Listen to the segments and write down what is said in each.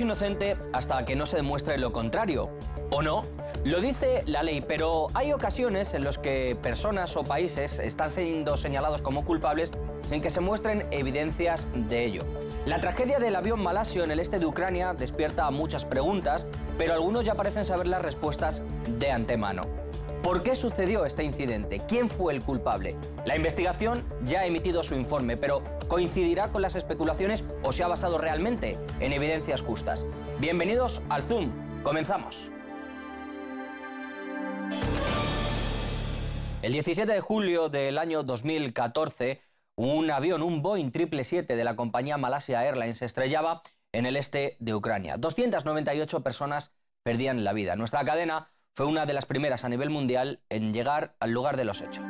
inocente hasta que no se demuestre lo contrario. ¿O no? Lo dice la ley, pero hay ocasiones en las que personas o países están siendo señalados como culpables sin que se muestren evidencias de ello. La tragedia del avión malasio en el este de Ucrania despierta muchas preguntas, pero algunos ya parecen saber las respuestas de antemano. ¿Por qué sucedió este incidente? ¿Quién fue el culpable? La investigación ya ha emitido su informe, pero ¿coincidirá con las especulaciones o se ha basado realmente en evidencias justas? Bienvenidos al Zoom. Comenzamos. El 17 de julio del año 2014, un avión, un Boeing 777 de la compañía Malaysia Airlines estrellaba en el este de Ucrania. 298 personas perdían la vida. Nuestra cadena fue una de las primeras a nivel mundial en llegar al lugar de los hechos.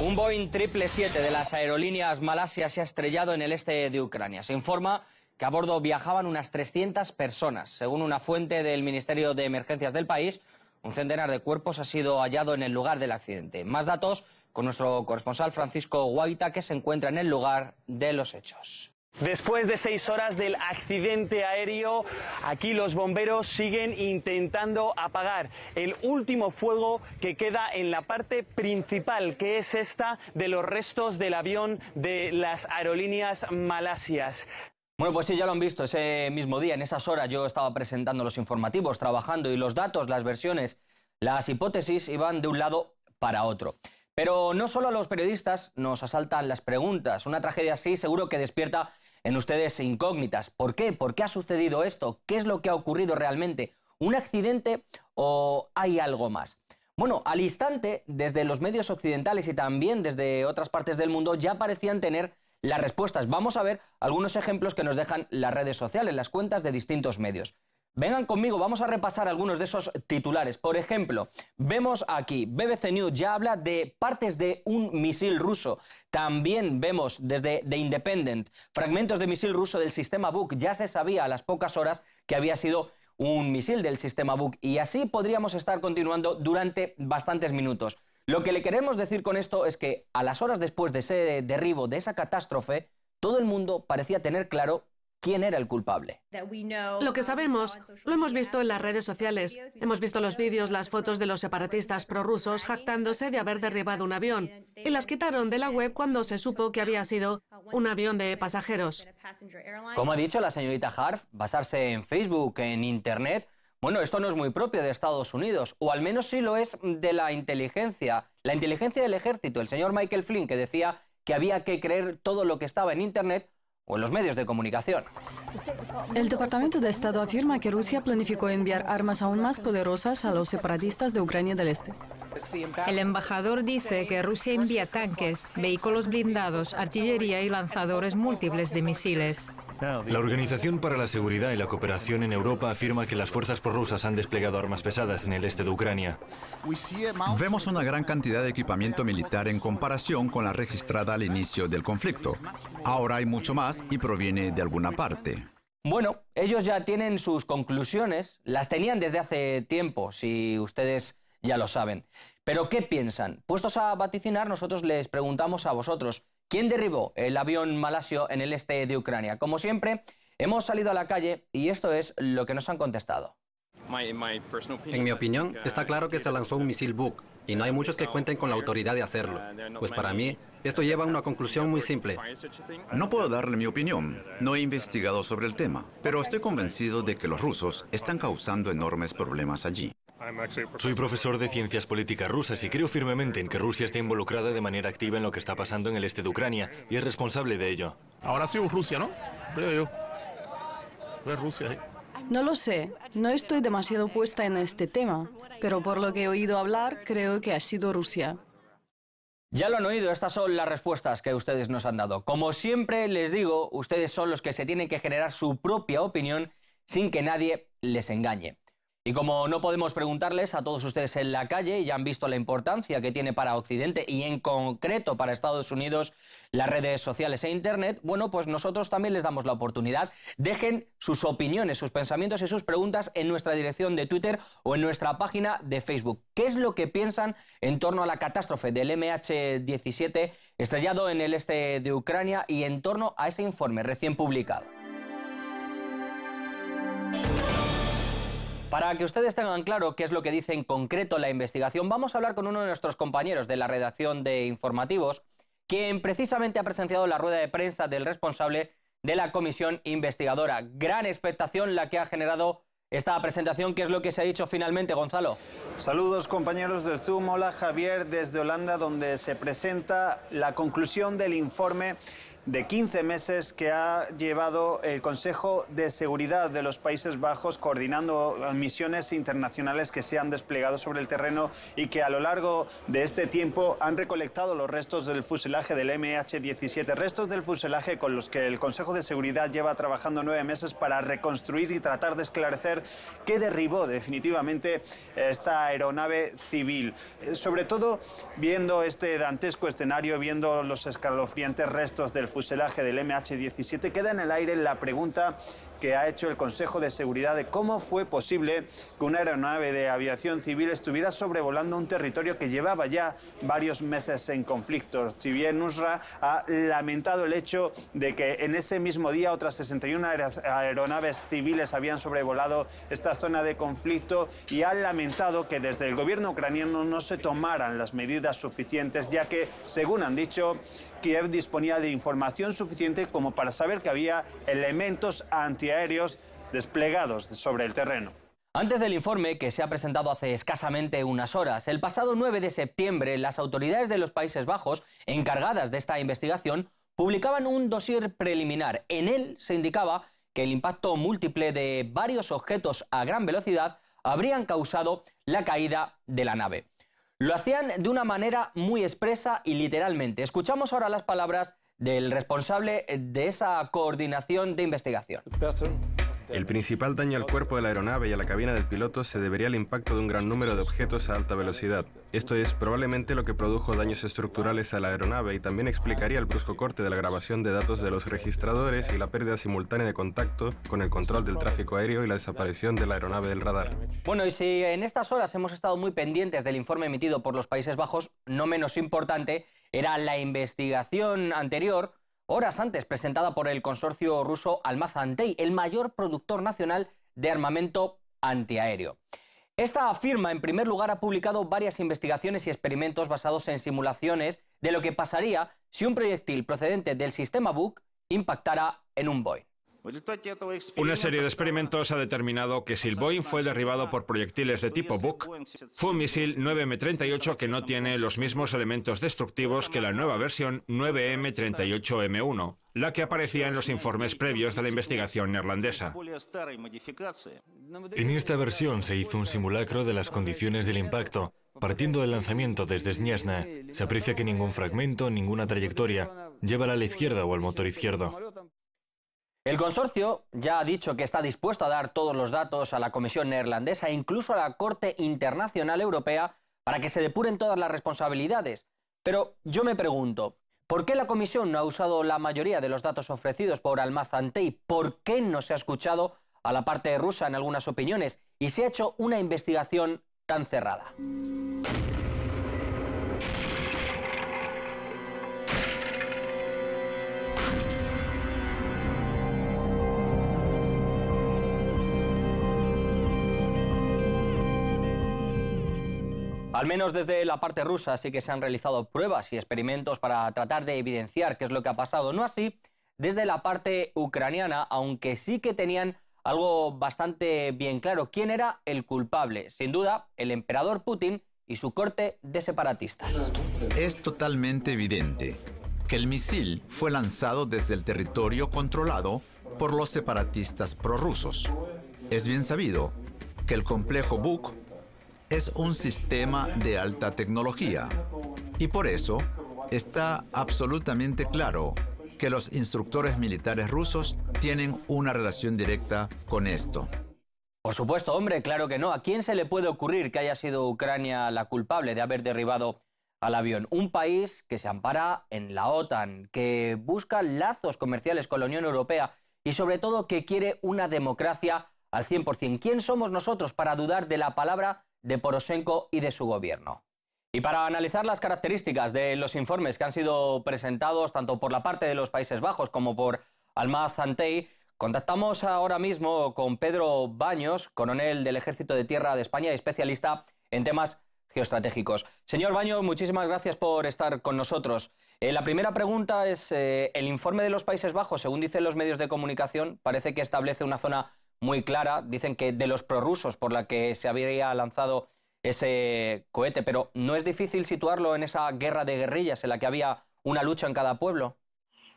Un Boeing 777 de las aerolíneas Malasia se ha estrellado en el este de Ucrania. Se informa que a bordo viajaban unas 300 personas. Según una fuente del Ministerio de Emergencias del país, un centenar de cuerpos ha sido hallado en el lugar del accidente. Más datos con nuestro corresponsal Francisco Guaita, que se encuentra en el lugar de los hechos. Después de seis horas del accidente aéreo, aquí los bomberos siguen intentando apagar el último fuego que queda en la parte principal, que es esta de los restos del avión de las aerolíneas malasias. Bueno, pues sí, ya lo han visto. Ese mismo día, en esas horas, yo estaba presentando los informativos, trabajando y los datos, las versiones, las hipótesis iban de un lado para otro. Pero no solo a los periodistas nos asaltan las preguntas. Una tragedia así seguro que despierta en ustedes incógnitas. ¿Por qué? ¿Por qué ha sucedido esto? ¿Qué es lo que ha ocurrido realmente? ¿Un accidente o hay algo más? Bueno, al instante, desde los medios occidentales y también desde otras partes del mundo ya parecían tener las respuestas. Vamos a ver algunos ejemplos que nos dejan las redes sociales, las cuentas de distintos medios. Vengan conmigo, vamos a repasar algunos de esos titulares. Por ejemplo, vemos aquí, BBC News ya habla de partes de un misil ruso. También vemos desde The Independent fragmentos de misil ruso del sistema Buk. Ya se sabía a las pocas horas que había sido un misil del sistema Buk. Y así podríamos estar continuando durante bastantes minutos. Lo que le queremos decir con esto es que a las horas después de ese derribo, de esa catástrofe, todo el mundo parecía tener claro quién era el culpable. Lo que sabemos lo hemos visto en las redes sociales. Hemos visto los vídeos, las fotos de los separatistas prorrusos jactándose de haber derribado un avión y las quitaron de la web cuando se supo que había sido un avión de pasajeros. Como ha dicho la señorita Harf, basarse en Facebook, en Internet, bueno, esto no es muy propio de Estados Unidos, o al menos sí lo es de la inteligencia. La inteligencia del ejército, el señor Michael Flynn, que decía que había que creer todo lo que estaba en Internet, o en los medios de comunicación. El Departamento de Estado afirma que Rusia planificó enviar armas aún más poderosas a los separatistas de Ucrania del Este. El embajador dice que Rusia envía tanques, vehículos blindados, artillería y lanzadores múltiples de misiles. La Organización para la Seguridad y la Cooperación en Europa afirma que las fuerzas prorrusas han desplegado armas pesadas en el este de Ucrania. Vemos una gran cantidad de equipamiento militar en comparación con la registrada al inicio del conflicto. Ahora hay mucho más y proviene de alguna parte. Bueno, ellos ya tienen sus conclusiones, las tenían desde hace tiempo, si ustedes ya lo saben. Pero ¿qué piensan? Puestos a vaticinar, nosotros les preguntamos a vosotros, ¿Quién derribó el avión malasio en el este de Ucrania? Como siempre, hemos salido a la calle y esto es lo que nos han contestado. En mi opinión, está claro que se lanzó un misil Buk y no hay muchos que cuenten con la autoridad de hacerlo. Uh, pues para mí, esto lleva a una conclusión muy simple. No puedo darle mi opinión, no he investigado sobre el tema, pero estoy convencido de que los rusos están causando enormes problemas allí. Soy profesor de ciencias políticas rusas y creo firmemente en que Rusia está involucrada de manera activa en lo que está pasando en el este de Ucrania y es responsable de ello. Ahora sí, Rusia, ¿no? Creo yo. Rusia, No lo sé, no estoy demasiado puesta en este tema, pero por lo que he oído hablar, creo que ha sido Rusia. Ya lo han oído, estas son las respuestas que ustedes nos han dado. Como siempre les digo, ustedes son los que se tienen que generar su propia opinión sin que nadie les engañe. Y como no podemos preguntarles a todos ustedes en la calle y ya han visto la importancia que tiene para Occidente y en concreto para Estados Unidos las redes sociales e Internet, bueno, pues nosotros también les damos la oportunidad. Dejen sus opiniones, sus pensamientos y sus preguntas en nuestra dirección de Twitter o en nuestra página de Facebook. ¿Qué es lo que piensan en torno a la catástrofe del MH17 estrellado en el este de Ucrania y en torno a ese informe recién publicado? Para que ustedes tengan claro qué es lo que dice en concreto la investigación, vamos a hablar con uno de nuestros compañeros de la redacción de informativos, quien precisamente ha presenciado la rueda de prensa del responsable de la comisión investigadora. Gran expectación la que ha generado esta presentación, ¿qué es lo que se ha dicho finalmente, Gonzalo? Saludos compañeros del Zoom, hola Javier desde Holanda, donde se presenta la conclusión del informe de 15 meses que ha llevado el Consejo de Seguridad de los Países Bajos coordinando las misiones internacionales que se han desplegado sobre el terreno y que a lo largo de este tiempo han recolectado los restos del fuselaje del MH17, restos del fuselaje con los que el Consejo de Seguridad lleva trabajando nueve meses para reconstruir y tratar de esclarecer qué derribó definitivamente esta aeronave civil. Eh, sobre todo viendo este dantesco escenario, viendo los escalofriantes restos del fuselaje del MH17, queda en el aire la pregunta que ha hecho el Consejo de Seguridad de cómo fue posible que una aeronave de aviación civil estuviera sobrevolando un territorio que llevaba ya varios meses en conflicto. Si bien usra ha lamentado el hecho de que en ese mismo día otras 61 aeronaves civiles habían sobrevolado esta zona de conflicto y ha lamentado que desde el gobierno ucraniano no se tomaran las medidas suficientes, ya que, según han dicho, Kiev disponía de información suficiente como para saber que había elementos antiaéreos desplegados sobre el terreno. Antes del informe, que se ha presentado hace escasamente unas horas, el pasado 9 de septiembre, las autoridades de los Países Bajos, encargadas de esta investigación, publicaban un dossier preliminar. En él se indicaba que el impacto múltiple de varios objetos a gran velocidad habrían causado la caída de la nave. Lo hacían de una manera muy expresa y literalmente. Escuchamos ahora las palabras del responsable de esa coordinación de investigación. El principal daño al cuerpo de la aeronave y a la cabina del piloto se debería al impacto de un gran número de objetos a alta velocidad. Esto es probablemente lo que produjo daños estructurales a la aeronave y también explicaría el brusco corte de la grabación de datos de los registradores y la pérdida simultánea de contacto con el control del tráfico aéreo y la desaparición de la aeronave del radar. Bueno, y si en estas horas hemos estado muy pendientes del informe emitido por los Países Bajos, no menos importante era la investigación anterior horas antes presentada por el consorcio ruso Almazantey, el mayor productor nacional de armamento antiaéreo. Esta firma, en primer lugar, ha publicado varias investigaciones y experimentos basados en simulaciones de lo que pasaría si un proyectil procedente del sistema Buk impactara en un Boeing. Pues Una serie de experimentos ha determinado que si el Boeing fue derribado por proyectiles de tipo Buk, fue un misil 9M38 que no tiene los mismos elementos destructivos que la nueva versión 9M38M1, la que aparecía en los informes previos de la investigación neerlandesa. En esta versión se hizo un simulacro de las condiciones del impacto. Partiendo del lanzamiento desde Snyazna, se aprecia que ningún fragmento, ninguna trayectoria, lleva a la izquierda o al motor izquierdo. El consorcio ya ha dicho que está dispuesto a dar todos los datos a la Comisión Neerlandesa e incluso a la Corte Internacional Europea para que se depuren todas las responsabilidades. Pero yo me pregunto, ¿por qué la Comisión no ha usado la mayoría de los datos ofrecidos por ¿Y ¿Por qué no se ha escuchado a la parte rusa en algunas opiniones y se ha hecho una investigación tan cerrada? Al menos desde la parte rusa sí que se han realizado pruebas y experimentos para tratar de evidenciar qué es lo que ha pasado. No así desde la parte ucraniana, aunque sí que tenían algo bastante bien claro quién era el culpable. Sin duda, el emperador Putin y su corte de separatistas. Es totalmente evidente que el misil fue lanzado desde el territorio controlado por los separatistas prorrusos. Es bien sabido que el complejo Buk es un sistema de alta tecnología y por eso está absolutamente claro que los instructores militares rusos tienen una relación directa con esto. Por supuesto, hombre, claro que no. ¿A quién se le puede ocurrir que haya sido Ucrania la culpable de haber derribado al avión? Un país que se ampara en la OTAN, que busca lazos comerciales con la Unión Europea y sobre todo que quiere una democracia al 100%. ¿Quién somos nosotros para dudar de la palabra de Poroshenko y de su gobierno. Y para analizar las características de los informes que han sido presentados tanto por la parte de los Países Bajos como por Alma Zantey, contactamos ahora mismo con Pedro Baños, coronel del Ejército de Tierra de España y especialista en temas geoestratégicos. Señor Baños, muchísimas gracias por estar con nosotros. Eh, la primera pregunta es, eh, el informe de los Países Bajos, según dicen los medios de comunicación, parece que establece una zona muy clara. Dicen que de los prorrusos por la que se había lanzado ese cohete, pero ¿no es difícil situarlo en esa guerra de guerrillas en la que había una lucha en cada pueblo?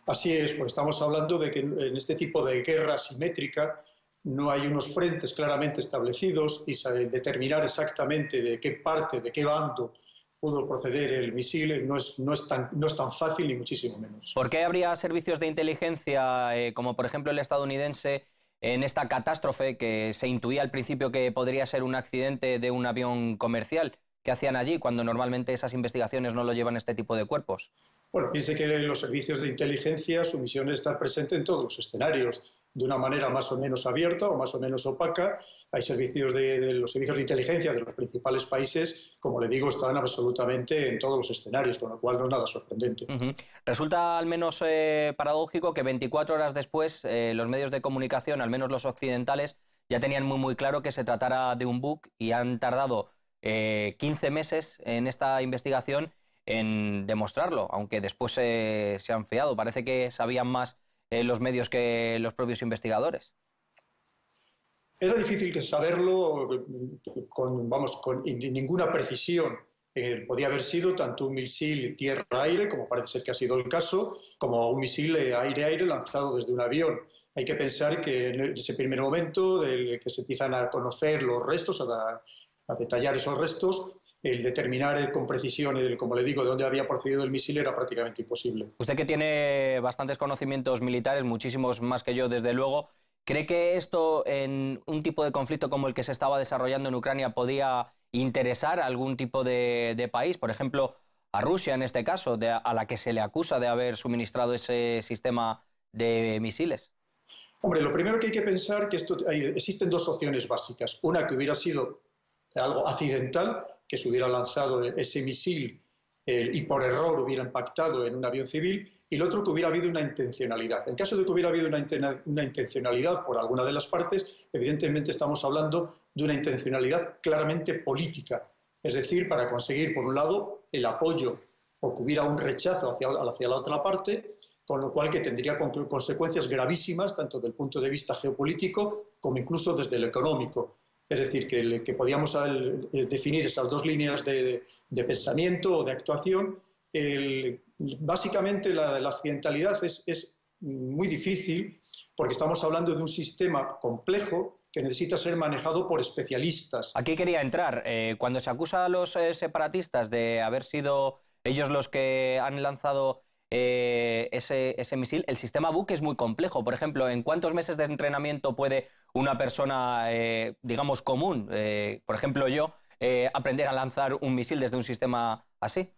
Así es, pues estamos hablando de que en este tipo de guerra simétrica no hay unos frentes claramente establecidos y determinar exactamente de qué parte, de qué bando pudo proceder el misil no es, tan, no es tan fácil ni muchísimo menos. ¿Por qué habría servicios de inteligencia eh, como por ejemplo el estadounidense en esta catástrofe que se intuía al principio que podría ser un accidente de un avión comercial. ¿Qué hacían allí cuando normalmente esas investigaciones no lo llevan este tipo de cuerpos? Bueno, piense que los servicios de inteligencia, su misión es estar presente en todos los escenarios de una manera más o menos abierta o más o menos opaca. Hay servicios de, los servicios de inteligencia de los principales países, como le digo, están absolutamente en todos los escenarios, con lo cual no es nada sorprendente. Resulta al menos eh, paradójico que 24 horas después eh, los medios de comunicación, al menos los occidentales, ya tenían muy muy claro que se tratara de un bug y han tardado 15 eh, meses en esta investigación en demostrarlo, aunque después se han fiado. Parece que sabían más eh, los medios que los propios investigadores. Era difícil saberlo mm, con, vamos, con ninguna precisión. Eh, podía haber sido tanto un misil tierra-aire, como parece ser que ha sido el caso, como un misil aire-aire lanzado desde un avión. Hay que pensar que en ese primer momento del que se empiezan a conocer los restos, a, a detallar esos restos, el determinar con precisión, el, como le digo, de dónde había procedido el misil era prácticamente imposible. Usted que tiene bastantes conocimientos militares, muchísimos más que yo, desde luego, ¿cree que esto en un tipo de conflicto como el que se estaba desarrollando en Ucrania podía interesar a algún tipo de, país? Por ejemplo, a Rusia en este caso, a la que se le acusa de haber suministrado ese sistema de misiles. Hombre, lo primero que hay que pensar que esto, existen dos opciones básicas. Una que hubiera sido algo accidental que se hubiera lanzado ese misil y por error hubiera impactado en un avión civil, y el otro que hubiera habido una intencionalidad. En caso de que hubiera habido una, intencionalidad por alguna de las partes, evidentemente estamos hablando de una intencionalidad claramente política, es decir, para conseguir, por un lado, el apoyo o que hubiera un rechazo hacia, hacia la otra parte, con lo cual que tendría consecuencias gravísimas tanto desde el punto de vista geopolítico como incluso desde el económico. Es decir, que, podíamos eh, definir esas dos líneas de, pensamiento o de actuación. básicamente la, accidentalidad es, muy difícil porque estamos hablando de un sistema complejo que necesita ser manejado por especialistas. Aquí quería entrar. Eh, cuando se acusa a los eh, separatistas de haber sido ellos los que han lanzado ese, ese misil, el sistema buque es muy complejo. Por ejemplo, ¿en cuántos meses de entrenamiento puede una persona, eh, digamos, común, eh, por ejemplo yo, eh, aprender a lanzar un misil desde un sistema así?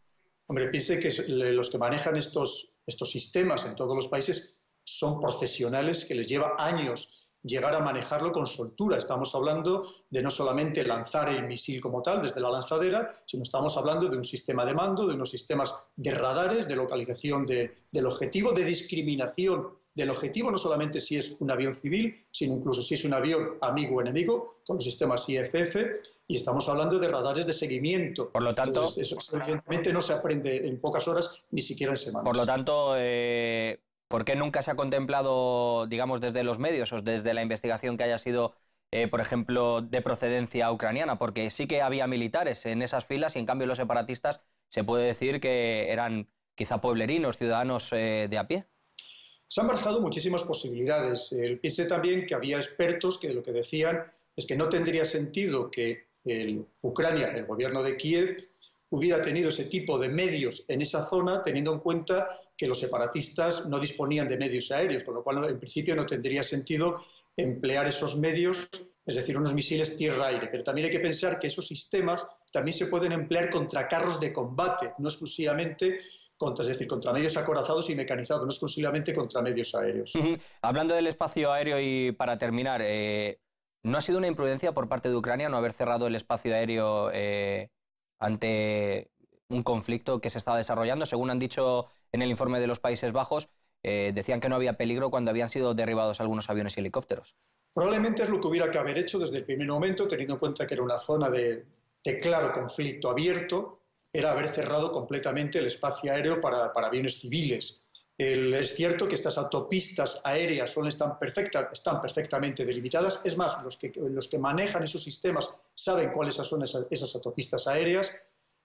Hombre, piense que los que manejan estos, estos sistemas en todos los países son profesionales que les lleva años llegar a manejarlo con soltura. Estamos hablando de no solamente lanzar el misil como tal desde la lanzadera, sino estamos hablando de un sistema de mando, de unos sistemas de radares, de localización del objetivo, de discriminación del objetivo, no solamente si es un avión civil, sino incluso si es un avión amigo o enemigo, con los sistemas IFF, y estamos hablando de radares de seguimiento. Por lo tanto, eso evidentemente no se aprende en pocas horas, ni siquiera en semanas. Por lo tanto, eh, ¿por qué nunca se ha contemplado, digamos, desde los medios o desde la investigación que haya sido... Eh, por ejemplo, de procedencia ucraniana, porque sí que había militares en esas filas y en cambio los separatistas se puede decir que eran quizá pueblerinos, ciudadanos eh, de a pie. Se han barajado muchísimas posibilidades. El pensé también que había expertos que lo que decían es que no tendría sentido que Ucrania, el gobierno de Kiev, hubiera tenido ese tipo de medios en esa zona, teniendo en cuenta que los separatistas no disponían de medios aéreos, con lo cual en principio no tendría sentido emplear esos medios, es decir, unos misiles tierra-aire. Pero también hay que pensar que esos sistemas también se pueden emplear contra carros de combate, no exclusivamente contra, es decir, contra medios acorazados y mecanizados, no exclusivamente contra medios aéreos. Hablando del espacio aéreo y para terminar, eh, ¿no ha sido una imprudencia por parte de Ucrania no haber cerrado el espacio aéreo eh, ante un conflicto que se estaba desarrollando? Según han dicho en el informe de los Países Bajos, eh, decían que no había peligro cuando habían sido derribados algunos aviones y helicópteros. Probablemente es lo que hubiera que haber hecho desde el primer momento, teniendo en cuenta que era una zona de, de claro conflicto abierto era haber cerrado completamente el espacio aéreo para, para bienes civiles. es cierto que estas autopistas aéreas son, están, están perfectamente delimitadas. Es más, los que, los que manejan esos sistemas saben cuáles son esas, autopistas aéreas.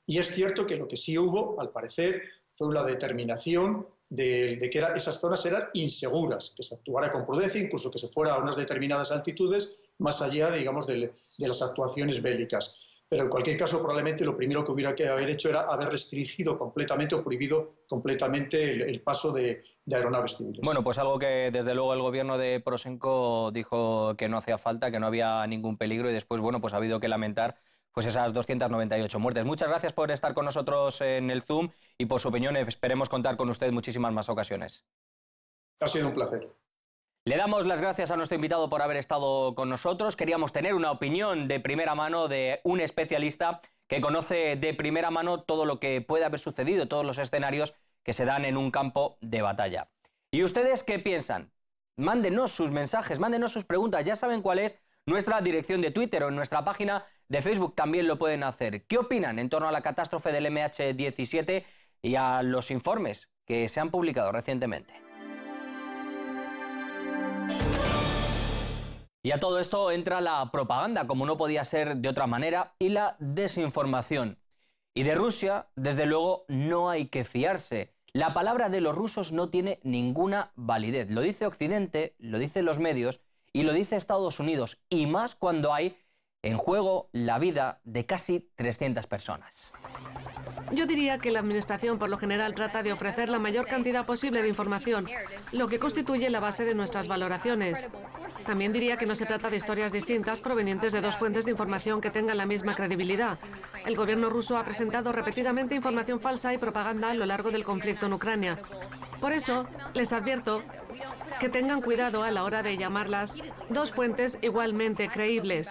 Y es cierto que lo que sí hubo, al parecer, fue una determinación de, que esas zonas eran inseguras, que se actuara con prudencia, incluso que se fuera a unas determinadas altitudes, más allá, digamos, de las actuaciones bélicas pero en cualquier caso probablemente lo primero que hubiera que haber hecho era haber restringido completamente o prohibido completamente el, paso de, aeronaves civiles. Bueno, pues algo que desde luego el gobierno de Prosenko dijo que no hacía falta, que no había ningún peligro y después, bueno, pues ha habido que lamentar pues esas 298 muertes. Muchas gracias por estar con nosotros en el Zoom y por su opinión. Esperemos contar con usted muchísimas más ocasiones. Ha sido un placer. Le damos las gracias a nuestro invitado por haber estado con nosotros. Queríamos tener una opinión de primera mano de un especialista que conoce de primera mano todo lo que puede haber sucedido, todos los escenarios que se dan en un campo de batalla. ¿Y ustedes qué piensan? Mándenos sus mensajes, mándenos sus preguntas. Ya saben cuál es nuestra dirección de Twitter o en nuestra página de Facebook también lo pueden hacer. ¿Qué opinan en torno a la catástrofe del MH17 y a los informes que se han publicado recientemente? Y a todo esto entra la propaganda, como no podía ser de otra manera, y la desinformación. Y de Rusia, desde luego, no hay que fiarse. La palabra de los rusos no tiene ninguna validez. Lo dice Occidente, lo dicen los medios y lo dice Estados Unidos, y más cuando hay en juego la vida de casi 300 personas. Yo diría que la Administración por lo general trata de ofrecer la mayor cantidad posible de información, lo que constituye la base de nuestras valoraciones. También diría que no se trata de historias distintas provenientes de dos fuentes de información que tengan la misma credibilidad. El gobierno ruso ha presentado repetidamente información falsa y propaganda a lo largo del conflicto en Ucrania. Por eso, les advierto que tengan cuidado a la hora de llamarlas dos fuentes igualmente creíbles.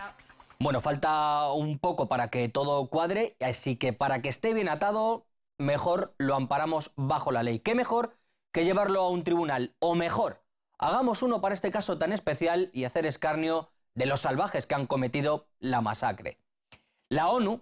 Bueno, falta un poco para que todo cuadre, así que para que esté bien atado, mejor lo amparamos bajo la ley. ¿Qué mejor que llevarlo a un tribunal? O mejor, hagamos uno para este caso tan especial y hacer escarnio de los salvajes que han cometido la masacre. La ONU,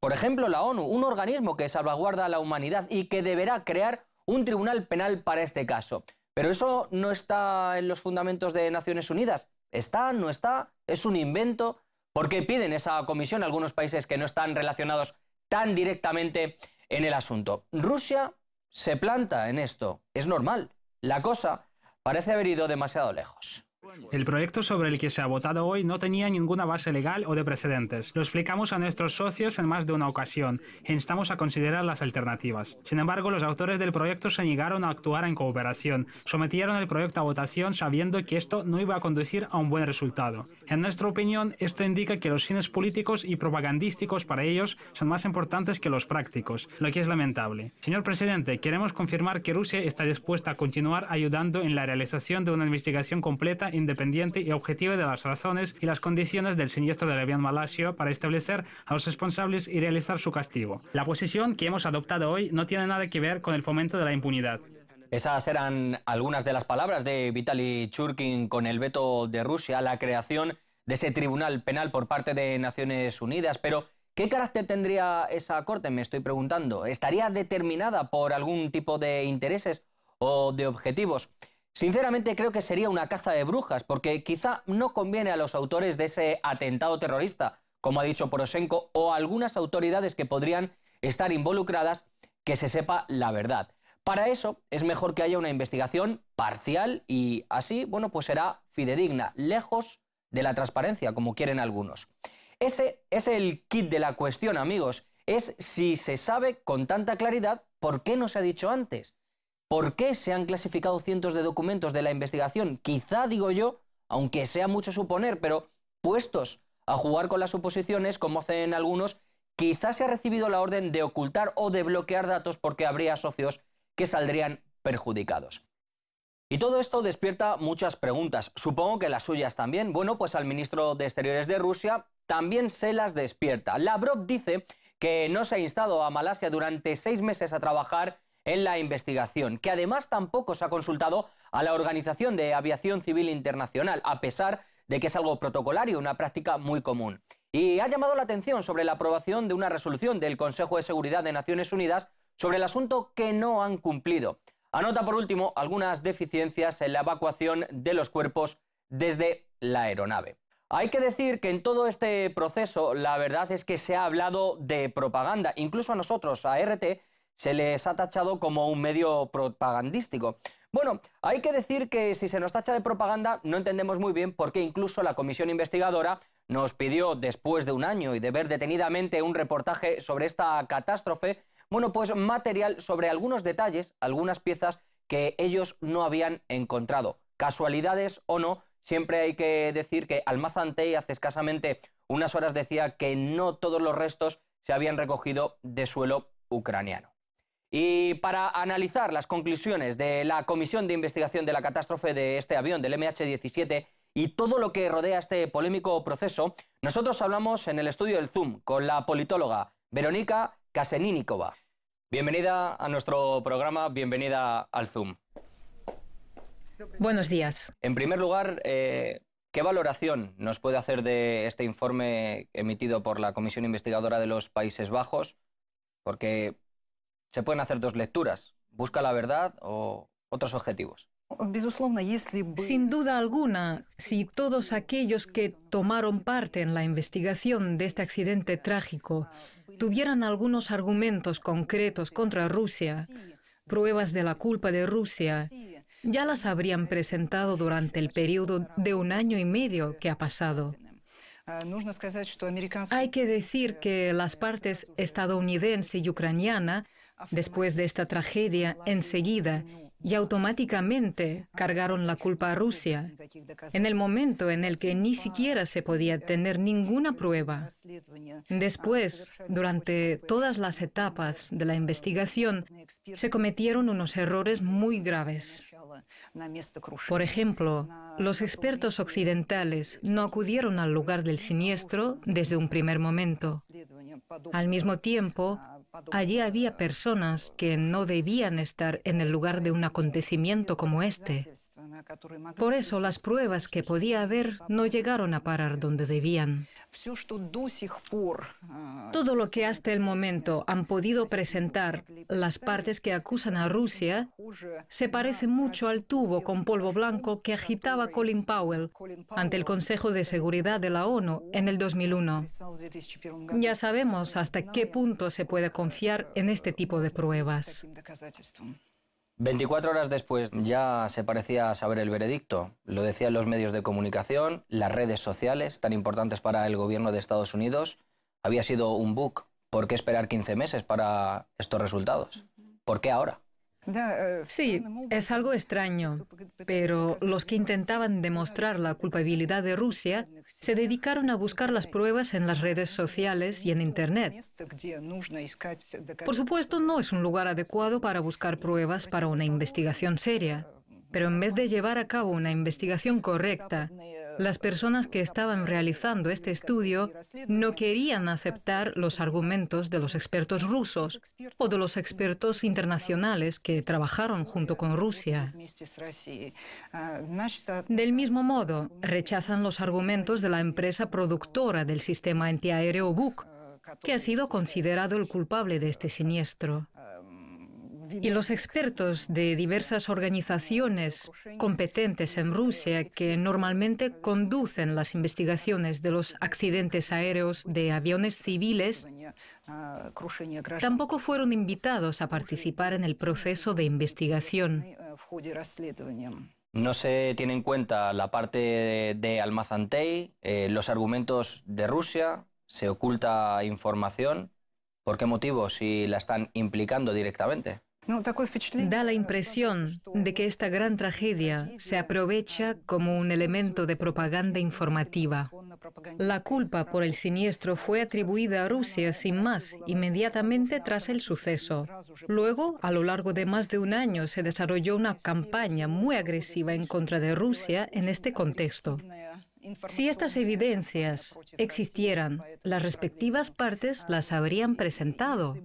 por ejemplo, la ONU, un organismo que salvaguarda a la humanidad y que deberá crear un tribunal penal para este caso. Pero eso no está en los fundamentos de Naciones Unidas. ¿Está? ¿No está? ¿Es un invento? ¿Por qué piden esa comisión algunos países que no están relacionados tan directamente en el asunto? Rusia se planta en esto, es normal. La cosa parece haber ido demasiado lejos. El proyecto sobre el que se ha votado hoy no tenía ninguna base legal o de precedentes. Lo explicamos a nuestros socios en más de una ocasión e instamos a considerar las alternativas. Sin embargo, los autores del proyecto se negaron a actuar en cooperación. Sometieron el proyecto a votación sabiendo que esto no iba a conducir a un buen resultado. En nuestra opinión, esto indica que los fines políticos y propagandísticos para ellos son más importantes que los prácticos, lo que es lamentable. Señor presidente, queremos confirmar que Rusia está dispuesta a continuar ayudando en la realización de una investigación completa independiente y objetiva de las razones y las condiciones del siniestro del avión malasio para establecer a los responsables y realizar su castigo. La posición que hemos adoptado hoy no tiene nada que ver con el fomento de la impunidad. Esas eran algunas de las palabras de Vitaly Churkin con el veto de Rusia, la creación de ese tribunal penal por parte de Naciones Unidas. Pero, ¿qué carácter tendría esa corte? Me estoy preguntando. ¿Estaría determinada por algún tipo de intereses o de objetivos? Sinceramente creo que sería una caza de brujas, porque quizá no conviene a los autores de ese atentado terrorista, como ha dicho Poroshenko, o a algunas autoridades que podrían estar involucradas, que se sepa la verdad. Para eso es mejor que haya una investigación parcial y así, bueno, pues será fidedigna, lejos de la transparencia, como quieren algunos. Ese es el kit de la cuestión, amigos. Es si se sabe con tanta claridad por qué no se ha dicho antes. ¿Por qué se han clasificado cientos de documentos de la investigación? Quizá, digo yo, aunque sea mucho suponer, pero puestos a jugar con las suposiciones, como hacen algunos, quizá se ha recibido la orden de ocultar o de bloquear datos porque habría socios que saldrían perjudicados. Y todo esto despierta muchas preguntas, supongo que las suyas también. Bueno, pues al ministro de Exteriores de Rusia también se las despierta. Lavrov dice que no se ha instado a Malasia durante seis meses a trabajar en la investigación, que además tampoco se ha consultado a la Organización de Aviación Civil Internacional, a pesar de que es algo protocolario, una práctica muy común. Y ha llamado la atención sobre la aprobación de una resolución del Consejo de Seguridad de Naciones Unidas sobre el asunto que no han cumplido. Anota por último algunas deficiencias en la evacuación de los cuerpos desde la aeronave. Hay que decir que en todo este proceso la verdad es que se ha hablado de propaganda. Incluso a nosotros, a RT, se les ha tachado como un medio propagandístico. Bueno, hay que decir que si se nos tacha de propaganda no entendemos muy bien por qué incluso la comisión investigadora nos pidió, después de un año y de ver detenidamente un reportaje sobre esta catástrofe, bueno, pues material sobre algunos detalles, algunas piezas que ellos no habían encontrado. Casualidades o no, siempre hay que decir que Almazante hace escasamente unas horas decía que no todos los restos se habían recogido de suelo ucraniano. Y para analizar las conclusiones de la Comisión de Investigación de la Catástrofe de este avión, del MH17, y todo lo que rodea este polémico proceso, nosotros hablamos en el estudio del Zoom con la politóloga Verónica Kaseninikova. Bienvenida a nuestro programa, bienvenida al Zoom. Buenos días. En primer lugar, eh, ¿qué valoración nos puede hacer de este informe emitido por la Comisión Investigadora de los Países Bajos? Porque se pueden hacer dos lecturas, busca la verdad o otros objetivos. Sin duda alguna, si todos aquellos que tomaron parte en la investigación de este accidente trágico tuvieran algunos argumentos concretos contra Rusia, pruebas de la culpa de Rusia, ya las habrían presentado durante el periodo de un año y medio que ha pasado. Ah, Hay que decir que las partes estadounidense y ucraniana Después de esta tragedia, enseguida y automáticamente cargaron la culpa a Rusia, en el momento en el que ni siquiera se podía tener ninguna prueba. Después, durante todas las etapas de la investigación, se cometieron unos errores muy graves. Por ejemplo, los expertos occidentales no acudieron al lugar del siniestro desde un primer momento. Al mismo tiempo, Allí había personas que no debían estar en el lugar de un acontecimiento como este. Por eso las pruebas que podía haber no llegaron a parar donde debían. Э, Todo lo que hasta el momento han podido presentar las partes que acusan a Rusia se parece mucho al tubo con polvo blanco que agitaba Colin Powell ante el Consejo de Seguridad de la ONU en el 2001. Ya sabemos hasta qué punto se puede confiar en este tipo de pruebas. 24 horas después ya se parecía saber el veredicto. Lo decían los medios de comunicación, las redes sociales, tan importantes para el gobierno de Estados Unidos. Había sido un bug. ¿Por qué esperar 15 meses para estos resultados? ¿Por qué ahora? Eh, sí, es algo extraño, pero los que intentaban demostrar la culpabilidad de Rusia se dedicaron a buscar las pruebas en las redes sociales y en Internet. Por supuesto, no es un lugar adecuado para buscar pruebas para una investigación seria, eh, pero en vez de llevar a cabo una investigación correcta las personas que estaban realizando este estudio no querían aceptar los argumentos de los expertos rusos o de los expertos internacionales que trabajaron junto con Rusia. Del mismo modo, rechazan los argumentos de la empresa productora del sistema antiaéreo Buk, que ha sido considerado el culpable de este siniestro y los expertos de diversas organizaciones competentes en Rusia que normalmente conducen las investigaciones de los accidentes aéreos de aviones civiles tampoco fueron invitados a participar en el proceso de investigación. No se tiene en cuenta la parte de Almazantey, eh, los argumentos de Rusia, se oculta información. ¿Por qué motivo si la están implicando directamente? Da la impresión de que esta gran tragedia se aprovecha como un elemento de propaganda informativa. La culpa por el siniestro fue atribuida a Rusia sin más inmediatamente tras el suceso. Luego, a lo largo de más de un año, se desarrolló una campaña muy agresiva en contra de Rusia en este contexto. Si estas evidencias existieran, las respectivas partes las habrían presentado.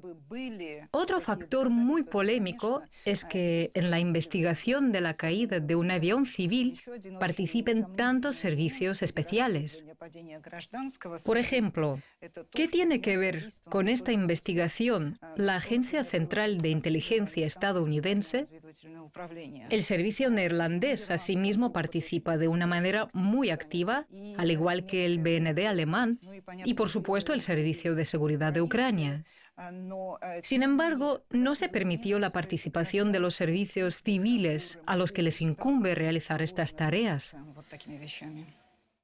Otro factor muy polémico es que en la investigación de la caída de un avión civil participen tantos servicios especiales. Por ejemplo, ¿qué tiene que ver con esta investigación la Agencia Central de Inteligencia estadounidense el servicio neerlandés asimismo participa de una manera muy activa, al igual que el BND alemán y por supuesto el Servicio de Seguridad de Ucrania. Sin embargo, no se permitió la participación de los servicios civiles a los que les incumbe realizar estas tareas.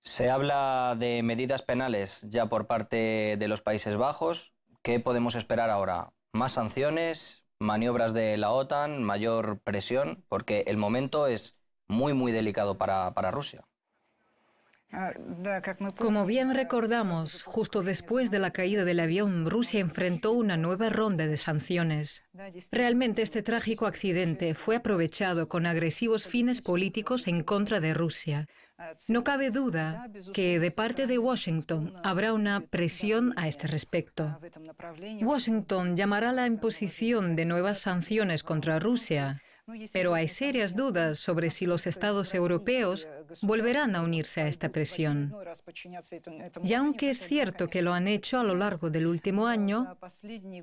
Se habla de medidas penales ya por parte de los Países Bajos. ¿Qué podemos esperar ahora? ¿Más sanciones? maniobras de la OTAN, mayor presión, porque el momento es muy, muy delicado para, Rusia. Ah, como bien recordamos, justo después de la caída del avión, Rusia enfrentó una nueva ronda de sanciones. Realmente este trágico accidente fue aprovechado con agresivos fines políticos en contra de Rusia. No cabe duda que de parte de Washington habrá una presión a este respecto. Washington llamará la imposición de nuevas sanciones contra Rusia pero hay serias dudas sobre si los Estados europeos volverán a unirse a esta presión. Y aunque es cierto que lo han hecho a lo largo del último año,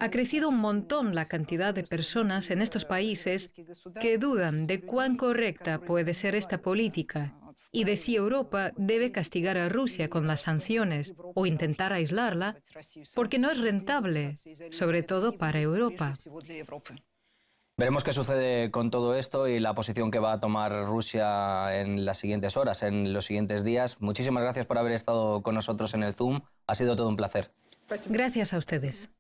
ha crecido un montón la cantidad de personas en estos países que dudan de cuán correcta puede ser esta política y de si Europa debe castigar a Rusia con las este sanciones o intentar aislarla, porque no es rentable, sobre todo para Europa. Veremos qué sucede con todo esto y la posición que va a tomar Rusia en las siguientes horas, en los siguientes días. Muchísimas gracias por haber estado con nosotros en el Zoom. Ha sido todo un placer. Gracias a ustedes.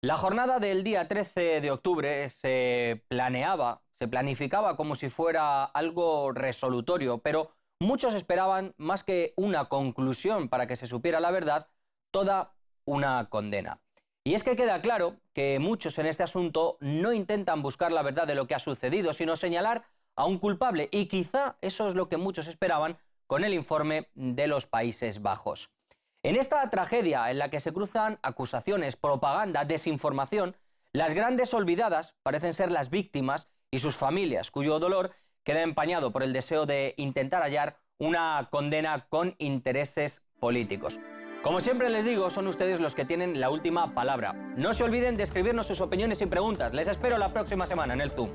La jornada del día 13 de octubre se planeaba, se planificaba como si fuera algo resolutorio, pero muchos esperaban más que una conclusión para que se supiera la verdad, toda una condena. Y es que queda claro que muchos en este asunto no intentan buscar la verdad de lo que ha sucedido, sino señalar a un culpable. Y quizá eso es lo que muchos esperaban con el informe de los Países Bajos. En esta tragedia en la que se cruzan acusaciones, propaganda, desinformación, las grandes olvidadas parecen ser las víctimas y sus familias, cuyo dolor queda empañado por el deseo de intentar hallar una condena con intereses políticos. Como siempre les digo, son ustedes los que tienen la última palabra. No se olviden de escribirnos sus opiniones y preguntas. Les espero la próxima semana en el Zoom.